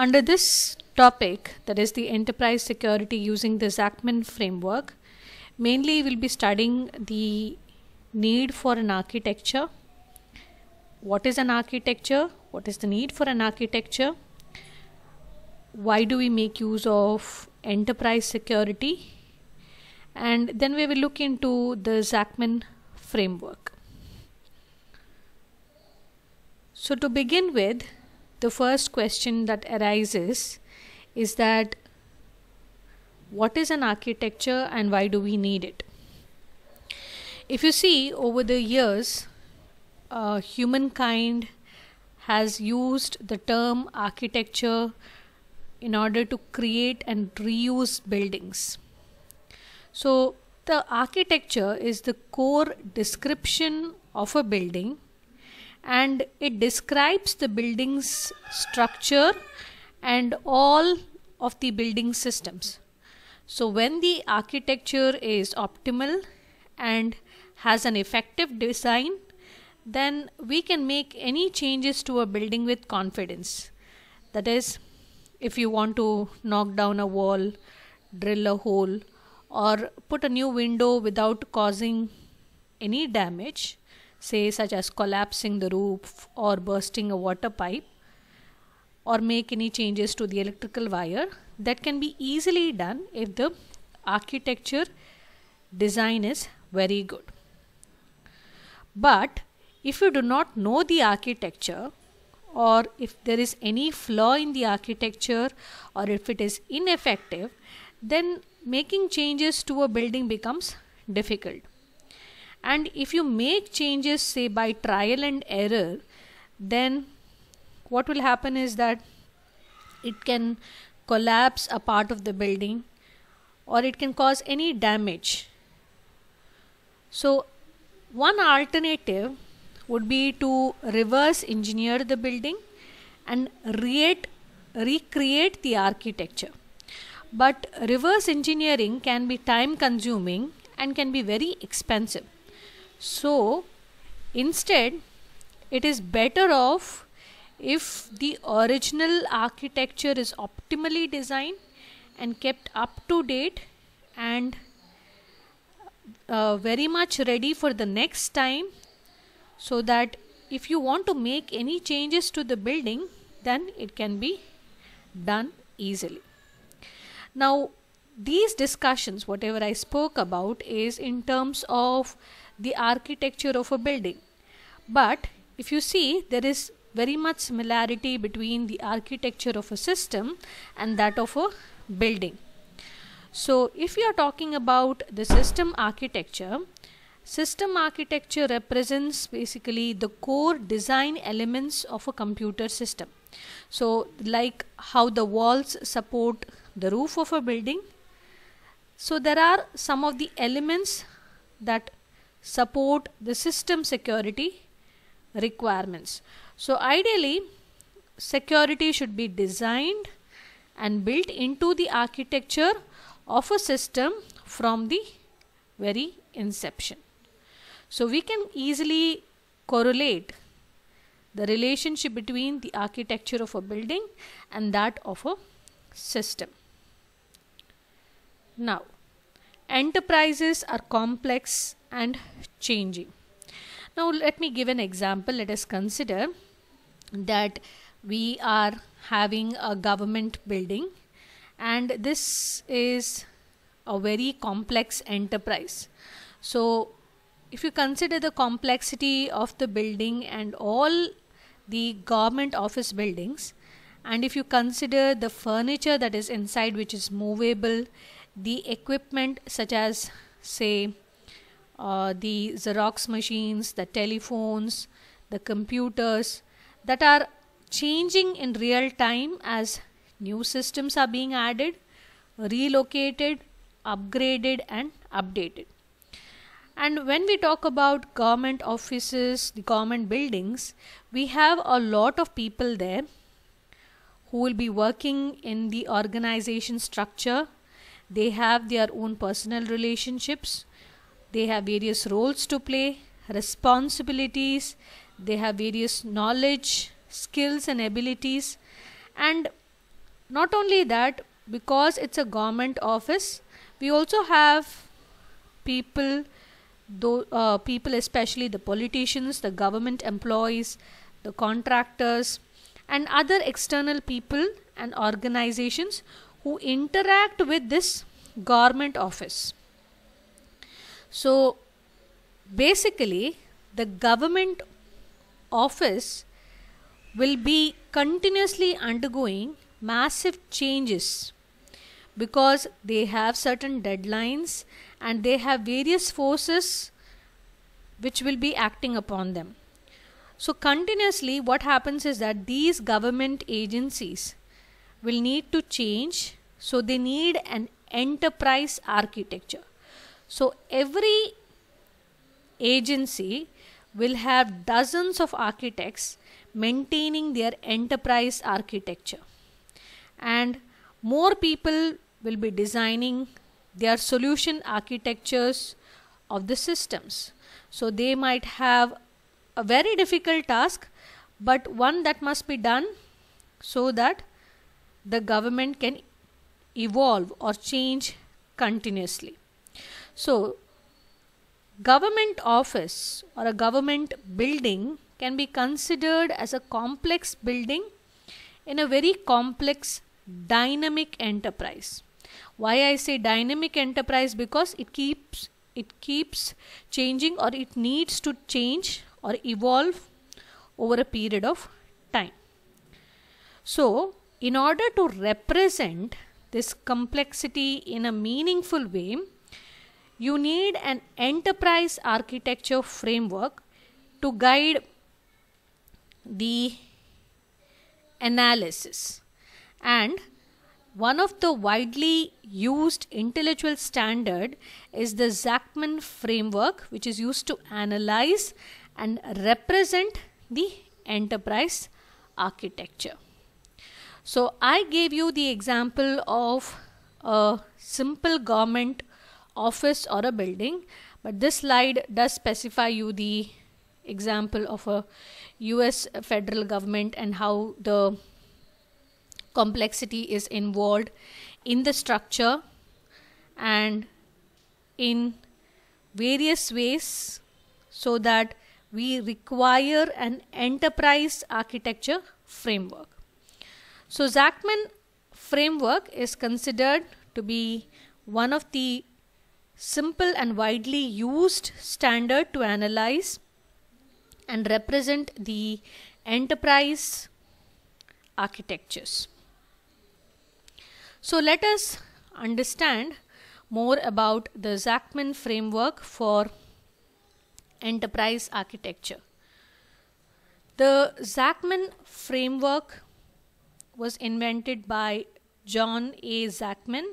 Under this topic, that is the enterprise security using the Zachman framework, mainly we'll be studying the need for an architecture. What is an architecture? What is the need for an architecture? Why do we make use of enterprise security? And then we will look into the Zachman framework. So to begin with, the first question that arises is that what is an architecture and why do we need it? If you see over the years, uh, humankind has used the term architecture in order to create and reuse buildings. So, the architecture is the core description of a building and it describes the building's structure and all of the building systems. So when the architecture is optimal and has an effective design, then we can make any changes to a building with confidence. That is, if you want to knock down a wall, drill a hole, or put a new window without causing any damage, say such as collapsing the roof or bursting a water pipe or make any changes to the electrical wire that can be easily done if the architecture design is very good but if you do not know the architecture or if there is any flaw in the architecture or if it is ineffective then making changes to a building becomes difficult and if you make changes say by trial and error then what will happen is that it can collapse a part of the building or it can cause any damage so one alternative would be to reverse engineer the building and create recreate the architecture but reverse engineering can be time consuming and can be very expensive so instead it is better off if the original architecture is optimally designed and kept up to date and uh, very much ready for the next time so that if you want to make any changes to the building then it can be done easily now these discussions whatever i spoke about is in terms of the architecture of a building. But if you see, there is very much similarity between the architecture of a system and that of a building. So if you are talking about the system architecture, system architecture represents basically the core design elements of a computer system. So like how the walls support the roof of a building. So there are some of the elements that support the system security requirements. So ideally, security should be designed and built into the architecture of a system from the very inception. So we can easily correlate the relationship between the architecture of a building and that of a system. Now, enterprises are complex and changing. Now, let me give an example. Let us consider that we are having a government building, and this is a very complex enterprise. So, if you consider the complexity of the building and all the government office buildings, and if you consider the furniture that is inside, which is movable, the equipment such as, say, uh, the Xerox machines, the telephones, the computers that are changing in real time as new systems are being added, relocated, upgraded, and updated. And when we talk about government offices, the government buildings, we have a lot of people there who will be working in the organization structure. They have their own personal relationships they have various roles to play, responsibilities, they have various knowledge, skills, and abilities. And not only that, because it's a government office, we also have people, though, uh, people especially the politicians, the government employees, the contractors, and other external people and organizations who interact with this government office. So basically the government office will be continuously undergoing massive changes because they have certain deadlines and they have various forces which will be acting upon them. So continuously what happens is that these government agencies will need to change so they need an enterprise architecture. So every agency will have dozens of architects maintaining their enterprise architecture. And more people will be designing their solution architectures of the systems. So they might have a very difficult task, but one that must be done so that the government can evolve or change continuously. So, government office or a government building can be considered as a complex building in a very complex dynamic enterprise. Why I say dynamic enterprise because it keeps it keeps changing or it needs to change or evolve over a period of time. So, in order to represent this complexity in a meaningful way, you need an enterprise architecture framework to guide the analysis and one of the widely used intellectual standard is the Zachman framework which is used to analyze and represent the enterprise architecture. So I gave you the example of a simple government office or a building but this slide does specify you the example of a US federal government and how the complexity is involved in the structure and in various ways so that we require an enterprise architecture framework. So Zachman framework is considered to be one of the simple and widely used standard to analyze and represent the enterprise architectures. So let us understand more about the Zachman framework for enterprise architecture. The Zachman framework was invented by John A. Zachman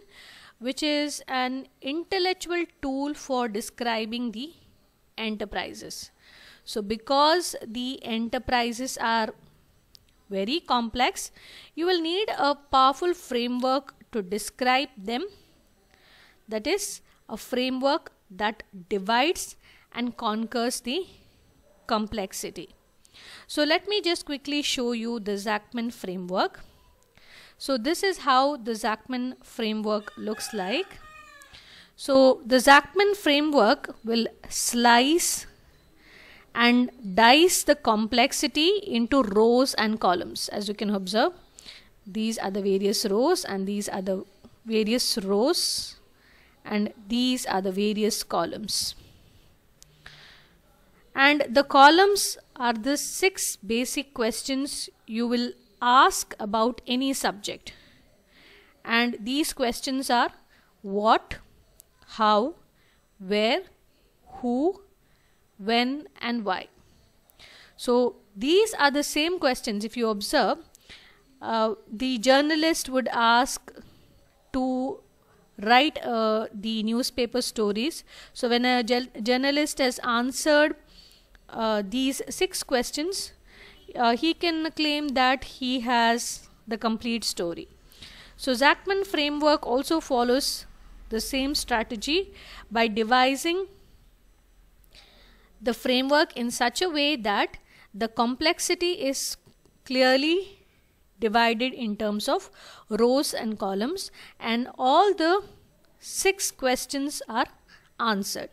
which is an intellectual tool for describing the enterprises. So because the enterprises are very complex, you will need a powerful framework to describe them. That is a framework that divides and conquers the complexity. So let me just quickly show you the Zachman framework. So this is how the Zachman framework looks like. So the Zachman framework will slice and dice the complexity into rows and columns as you can observe. These are the various rows and these are the various rows and these are the various columns. And the columns are the six basic questions you will ask about any subject. And these questions are what, how, where, who, when and why. So these are the same questions if you observe. Uh, the journalist would ask to write uh, the newspaper stories. So when a journalist has answered uh, these six questions, uh, he can claim that he has the complete story. So Zachman framework also follows the same strategy by devising the framework in such a way that the complexity is clearly divided in terms of rows and columns and all the six questions are answered.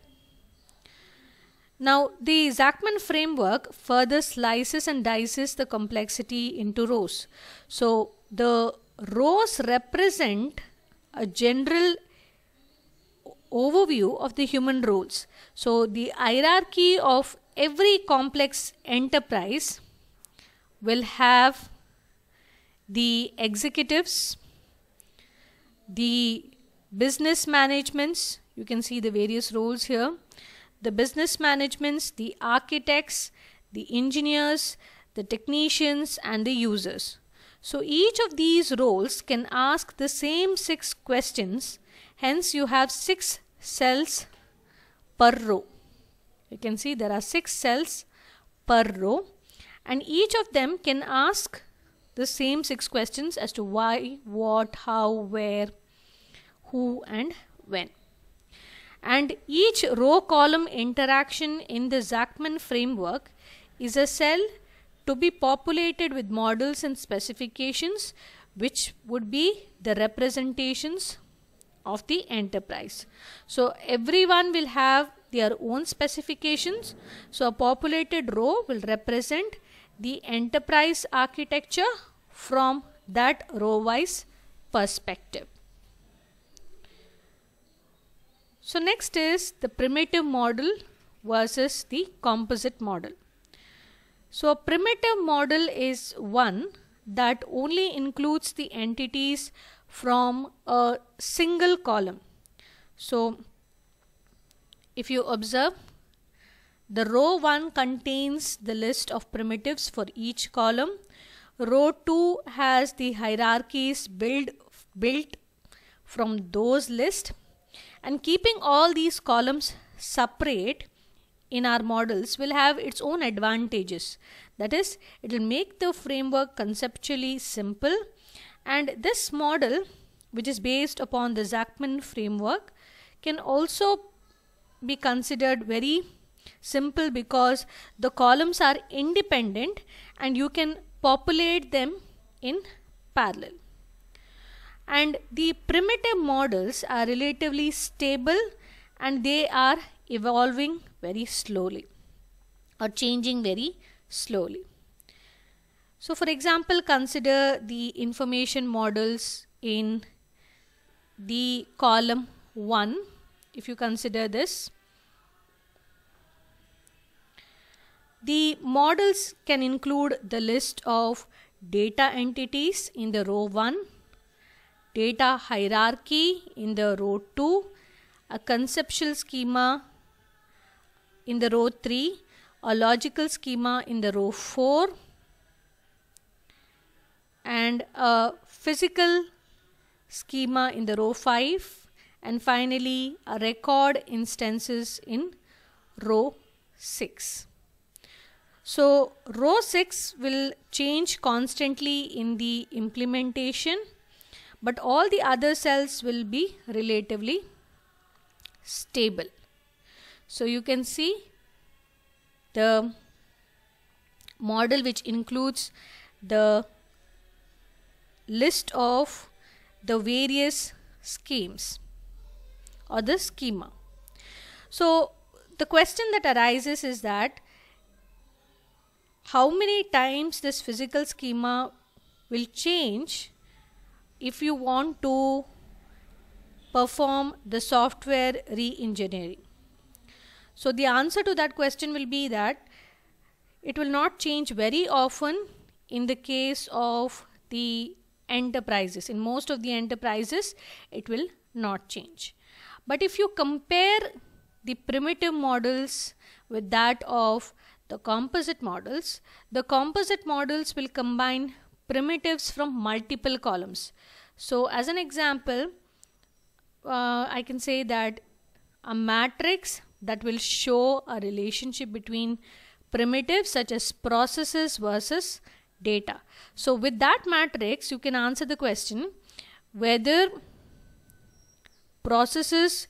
Now, the Zachman framework further slices and dices the complexity into rows. So, the rows represent a general overview of the human roles. So, the hierarchy of every complex enterprise will have the executives, the business managements, you can see the various roles here, the business managements, the architects, the engineers, the technicians and the users. So each of these roles can ask the same six questions. Hence you have six cells per row. You can see there are six cells per row and each of them can ask the same six questions as to why, what, how, where, who and when and each row column interaction in the Zachman framework is a cell to be populated with models and specifications which would be the representations of the enterprise. So everyone will have their own specifications. So a populated row will represent the enterprise architecture from that row wise perspective. So next is the primitive model versus the composite model. So a primitive model is one that only includes the entities from a single column. So if you observe the row 1 contains the list of primitives for each column. Row 2 has the hierarchies build, built from those lists and keeping all these columns separate in our models will have its own advantages that is it will make the framework conceptually simple and this model which is based upon the Zachman framework can also be considered very simple because the columns are independent and you can populate them in parallel and the primitive models are relatively stable and they are evolving very slowly or changing very slowly. So for example, consider the information models in the column 1 if you consider this. The models can include the list of data entities in the row 1 data hierarchy in the row 2, a conceptual schema in the row 3, a logical schema in the row 4 and a physical schema in the row 5 and finally a record instances in row 6. So row 6 will change constantly in the implementation but all the other cells will be relatively stable. So you can see the model which includes the list of the various schemes or the schema. So the question that arises is that how many times this physical schema will change if you want to perform the software re-engineering? So the answer to that question will be that it will not change very often in the case of the enterprises. In most of the enterprises, it will not change. But if you compare the primitive models with that of the composite models, the composite models will combine primitives from multiple columns. So as an example, uh, I can say that a matrix that will show a relationship between primitives such as processes versus data. So with that matrix, you can answer the question whether processes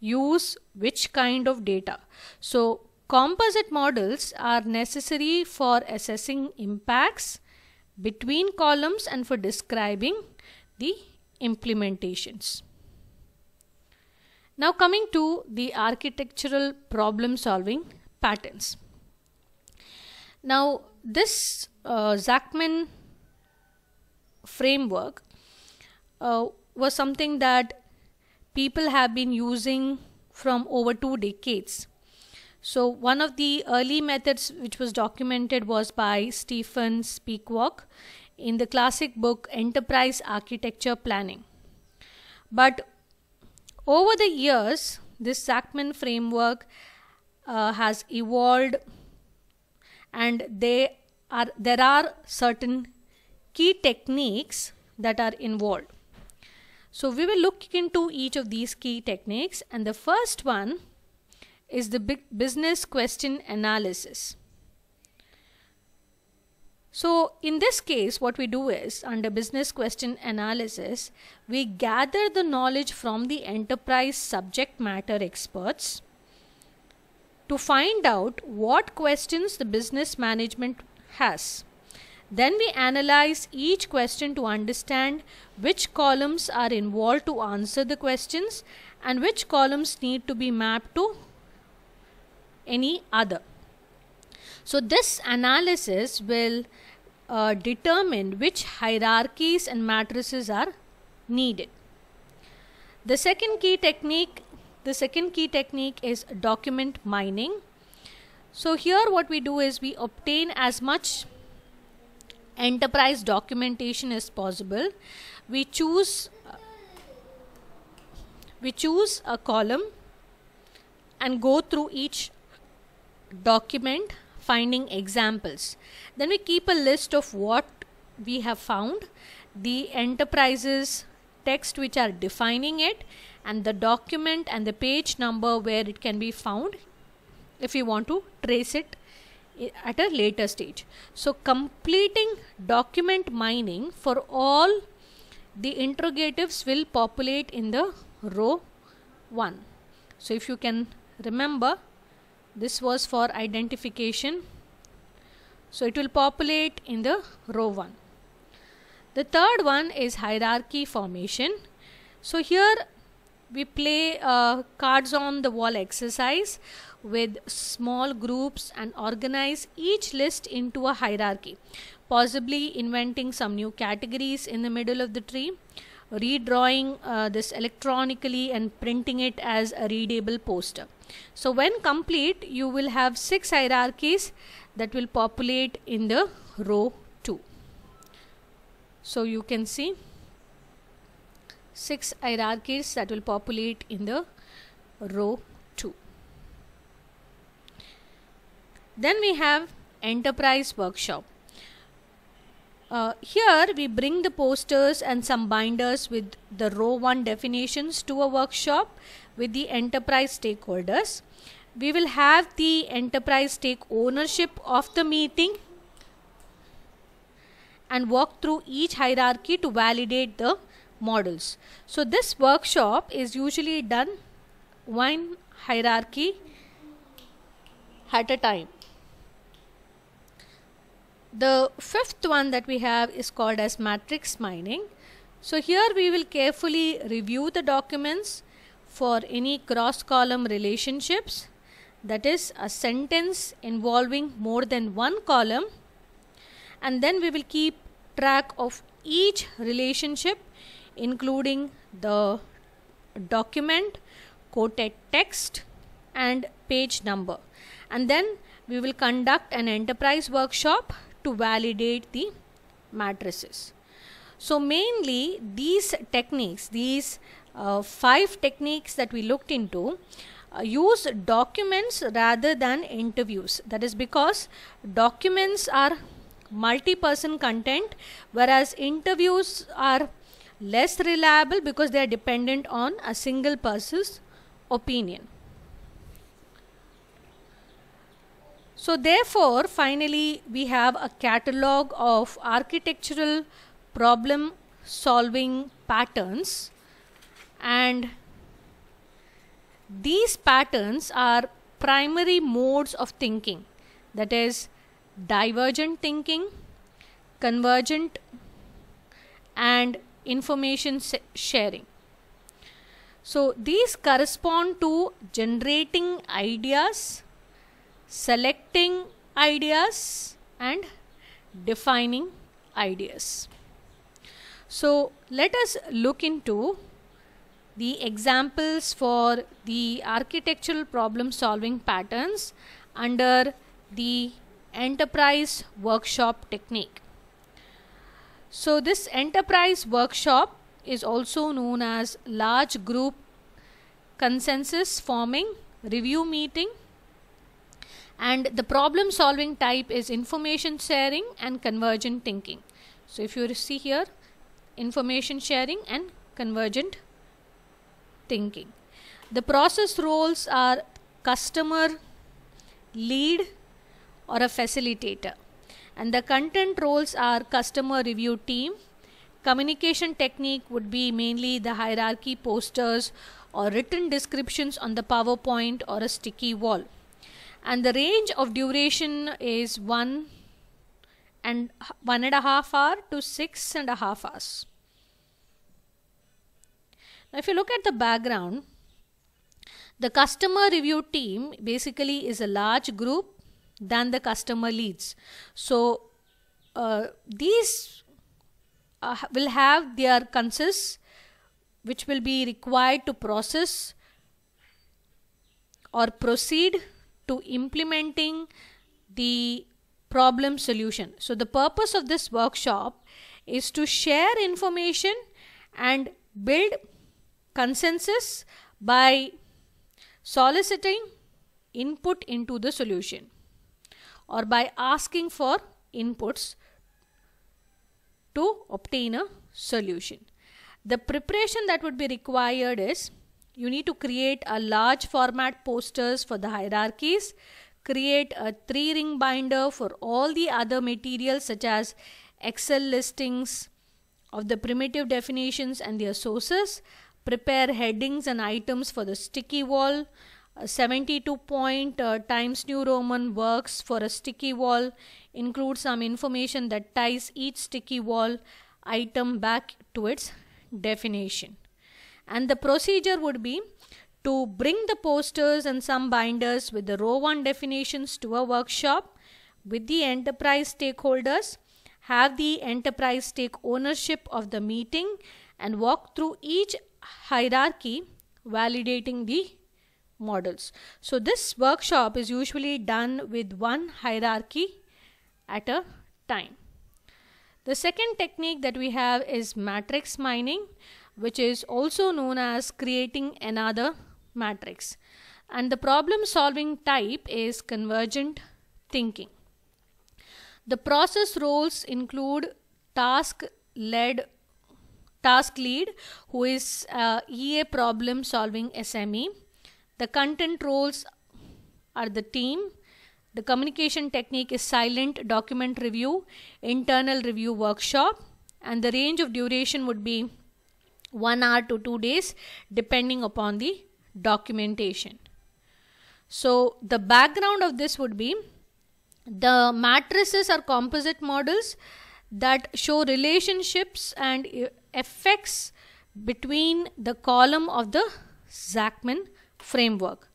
use which kind of data. So composite models are necessary for assessing impacts between columns and for describing the implementations. Now coming to the architectural problem solving patterns. Now this uh, Zachman framework uh, was something that people have been using from over two decades so one of the early methods which was documented was by Stephen Speakwalk in the classic book Enterprise Architecture Planning. But over the years, this Sackman framework uh, has evolved and they are, there are certain key techniques that are involved. So we will look into each of these key techniques and the first one is the big business question analysis. So in this case, what we do is under business question analysis, we gather the knowledge from the enterprise subject matter experts to find out what questions the business management has. Then we analyze each question to understand which columns are involved to answer the questions and which columns need to be mapped to any other. So, this analysis will uh, determine which hierarchies and matrices are needed. The second key technique, the second key technique is document mining. So here what we do is we obtain as much enterprise documentation as possible. We choose we choose a column and go through each document finding examples. Then we keep a list of what we have found, the enterprises text which are defining it and the document and the page number where it can be found if you want to trace it eh, at a later stage. So completing document mining for all the interrogatives will populate in the row 1. So if you can remember this was for identification so it will populate in the row 1 the third one is hierarchy formation so here we play uh, cards on the wall exercise with small groups and organize each list into a hierarchy possibly inventing some new categories in the middle of the tree redrawing uh, this electronically and printing it as a readable poster so when complete, you will have six hierarchies that will populate in the row 2. So you can see six hierarchies that will populate in the row 2. Then we have enterprise workshop. Uh, here we bring the posters and some binders with the row 1 definitions to a workshop with the enterprise stakeholders. We will have the enterprise take ownership of the meeting and walk through each hierarchy to validate the models. So this workshop is usually done one hierarchy at a time. The fifth one that we have is called as matrix mining. So here we will carefully review the documents for any cross column relationships that is a sentence involving more than one column and then we will keep track of each relationship including the document quoted text and page number and then we will conduct an enterprise workshop to validate the matrices so mainly these techniques these uh, five techniques that we looked into uh, use documents rather than interviews that is because documents are multi-person content whereas interviews are less reliable because they are dependent on a single person's opinion so therefore finally we have a catalog of architectural problem solving patterns and these patterns are primary modes of thinking that is divergent thinking convergent and information sharing so these correspond to generating ideas selecting ideas and defining ideas so let us look into the examples for the architectural problem solving patterns under the enterprise workshop technique. So this enterprise workshop is also known as large group consensus forming review meeting and the problem solving type is information sharing and convergent thinking. So if you see here information sharing and convergent thinking. The process roles are customer, lead, or a facilitator. And the content roles are customer review team. Communication technique would be mainly the hierarchy posters or written descriptions on the PowerPoint or a sticky wall. And the range of duration is one and one and a half hour to six and a half hours. Now, if you look at the background, the customer review team basically is a large group than the customer leads. So, uh, these uh, will have their consists which will be required to process or proceed to implementing the problem solution. So the purpose of this workshop is to share information and build consensus by soliciting input into the solution or by asking for inputs to obtain a solution. The preparation that would be required is you need to create a large format posters for the hierarchies, create a three ring binder for all the other materials such as Excel listings of the primitive definitions and their sources, prepare headings and items for the sticky wall. 72 point uh, Times New Roman works for a sticky wall include some information that ties each sticky wall item back to its definition. And the procedure would be to bring the posters and some binders with the row 1 definitions to a workshop with the enterprise stakeholders, have the enterprise take ownership of the meeting and walk through each hierarchy validating the models. So this workshop is usually done with one hierarchy at a time. The second technique that we have is matrix mining which is also known as creating another matrix and the problem solving type is convergent thinking. The process roles include task led task lead who is uh, EA problem solving SME. The content roles are the team. The communication technique is silent document review, internal review workshop, and the range of duration would be one hour to two days depending upon the documentation. So the background of this would be the matrices are composite models that show relationships and uh, effects between the column of the Zachman framework.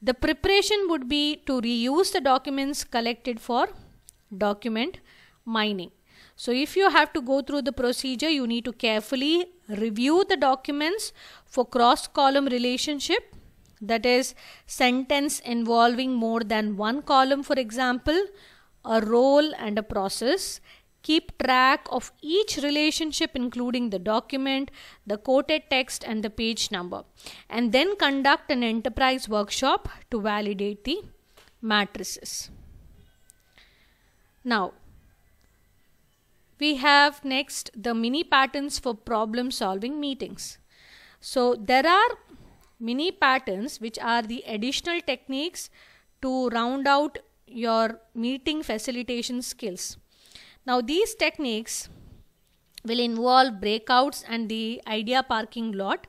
The preparation would be to reuse the documents collected for document mining. So if you have to go through the procedure, you need to carefully review the documents for cross column relationship. That is sentence involving more than one column, for example, a role and a process Keep track of each relationship including the document, the quoted text and the page number and then conduct an enterprise workshop to validate the matrices. Now, we have next the mini patterns for problem solving meetings. So, there are mini patterns which are the additional techniques to round out your meeting facilitation skills. Now these techniques will involve breakouts and the idea parking lot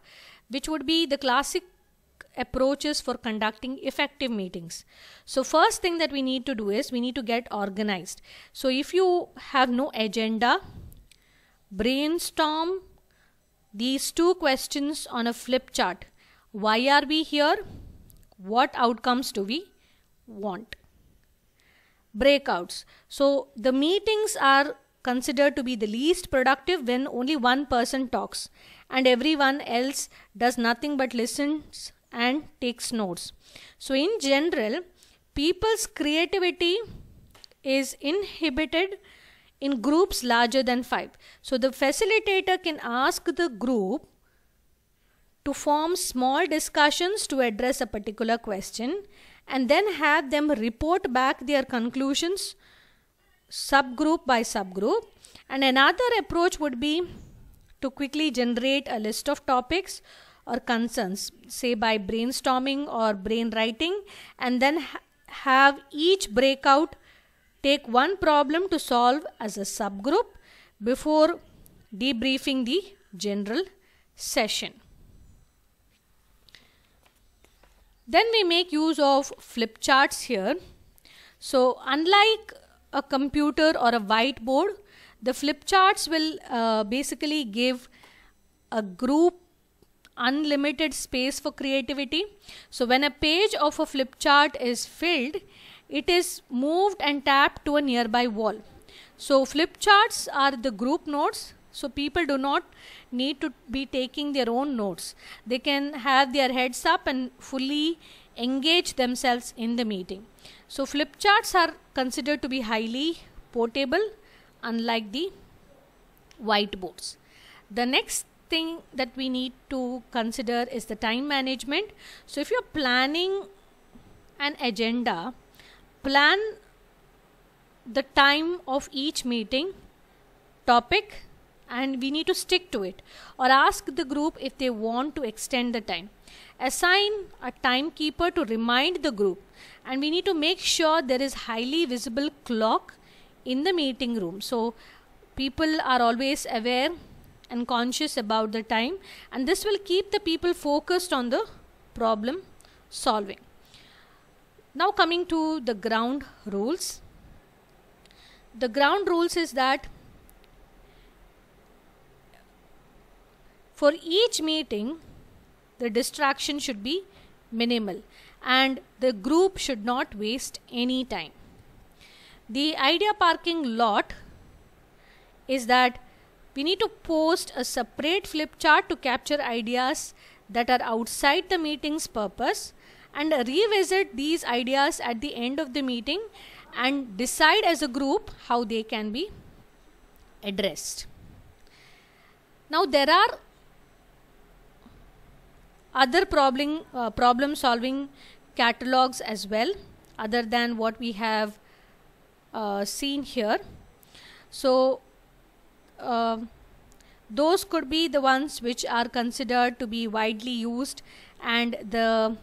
which would be the classic approaches for conducting effective meetings. So first thing that we need to do is we need to get organized. So if you have no agenda, brainstorm these two questions on a flip chart. Why are we here? What outcomes do we want? breakouts. So the meetings are considered to be the least productive when only one person talks and everyone else does nothing but listens and takes notes. So in general, people's creativity is inhibited in groups larger than 5. So the facilitator can ask the group to form small discussions to address a particular question and then have them report back their conclusions subgroup by subgroup. And another approach would be to quickly generate a list of topics or concerns, say by brainstorming or brain writing, and then ha have each breakout take one problem to solve as a subgroup before debriefing the general session. Then we make use of flip charts here. So unlike a computer or a whiteboard, the flip charts will uh, basically give a group unlimited space for creativity. So when a page of a flip chart is filled, it is moved and tapped to a nearby wall. So flip charts are the group notes. So people do not need to be taking their own notes. They can have their heads up and fully engage themselves in the meeting. So flip charts are considered to be highly portable unlike the whiteboards. The next thing that we need to consider is the time management. So if you're planning an agenda, plan the time of each meeting, topic, and we need to stick to it or ask the group if they want to extend the time assign a timekeeper to remind the group and we need to make sure there is highly visible clock in the meeting room so people are always aware and conscious about the time and this will keep the people focused on the problem solving now coming to the ground rules the ground rules is that For each meeting, the distraction should be minimal and the group should not waste any time. The idea parking lot is that we need to post a separate flip chart to capture ideas that are outside the meeting's purpose and revisit these ideas at the end of the meeting and decide as a group how they can be addressed. Now, there are other problem uh, problem solving catalogs as well other than what we have uh, seen here so uh, those could be the ones which are considered to be widely used and the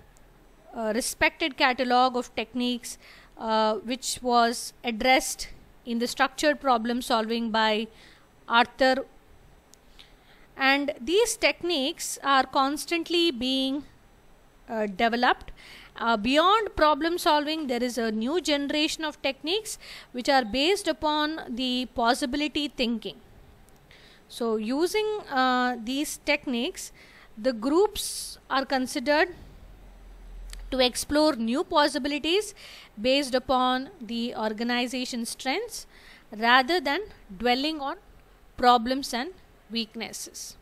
uh, respected catalog of techniques uh, which was addressed in the structured problem solving by Arthur and these techniques are constantly being uh, developed uh, beyond problem solving there is a new generation of techniques which are based upon the possibility thinking so using uh, these techniques the groups are considered to explore new possibilities based upon the organization's strengths rather than dwelling on problems and weaknesses.